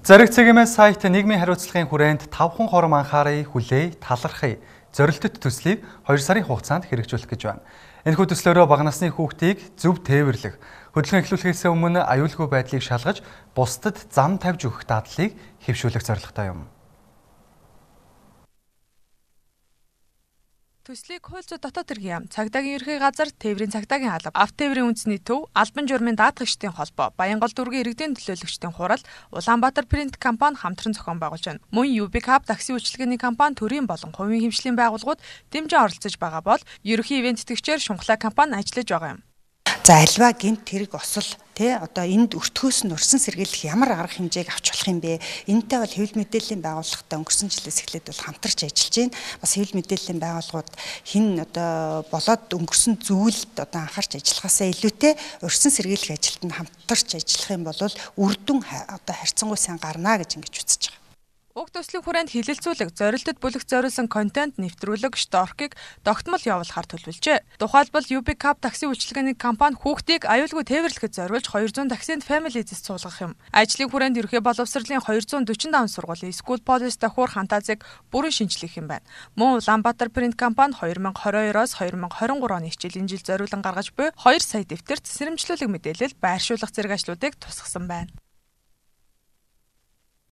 Зориг цэгэмээ сайт нийгмийн хариуцлагын хүрээнд тавхан хором анхаарай, хүлээ, талархъя зорилттой төслийг 2 сарын хугацаанд хэрэгжүүлэх гэж байна. Энэхүү төслөөрөө бага насны хүүхдийг зөв тээвэрлэх, хөдөлгөөн эхлүүлэхээс өмнө аюулгүй байдлыг шалгаж, бусдад зам тавьж өгөх дадлыг хэвшүүлэх зорилготой юм. Төслийг хуульч дотоод хэргийн яам, цагдаагийн ерхий газар, тээврийн цагдаагийн алба, авт тээврийн үндэсний төв, албан журмын даатгагчдын холбоо, Баянгол дүүргийн иргэдийн төлөөлөгчдийн хурал, Улаанбаатар принт компани хамтран зохион байгуулж байна. Мөн UB Cup такси үйлчилгээний компани төрийн болон хувийн хэмжлийн байгууллагууд дэмжин оролцож байгаа бол ерхий ивент тэтгэгчээр шунхлаа компани ажиллаж байгаа юм. За альва гинт тэрэг осол тий одоо энд өртгөөс нь өрсөн сэргийлэх ямар арга хэмжээг авч болох юм бэ? Энтэй бол хэвлэл мэдээллийн байгууллагатай өнгөрсөн жилээс эхлээд бол хамтарч ажиллаж байна. Бас хэвлэл мэдээллийн байгууллагууд хин одоо болоод өнгөрсөн зүйлд одоо анхаарч ажиллахаасаа илүүтэй өрсөн сэргийлэх ажилтанд хамтарч ажиллах юм бол үр дүн одоо харьцангуй сайн гарна гэж ингэж үзэж байгаа. Уг төслийн хүрээнд хилэлцүүлэг, зорилтод бүлэгт зориулсан контент нэвтрүүлэг, шторкийг тогтмол явуулахар төлөвлөжээ. Тухайлбал UB Cup такси үйлчилгээний компани хүүхдийг аюулгүй тээвэрлэхэд зориулж 200 таксинд Families суулгах юм. Ажлын хүрээнд ерхий боловсролын 245 сургуулийн School Police давхуур хантазыг бүрэн шинжлэх юм байна. Мөн Улаанбаатар Print компани 2022-оос 2023 оны хичээлийн жил зориулан гаргаж буй 2 сая дэвтэрт сэрэмжлүүлэг мэдээлэл байршуулах зэрэг ажлуудыг тусгасан байна.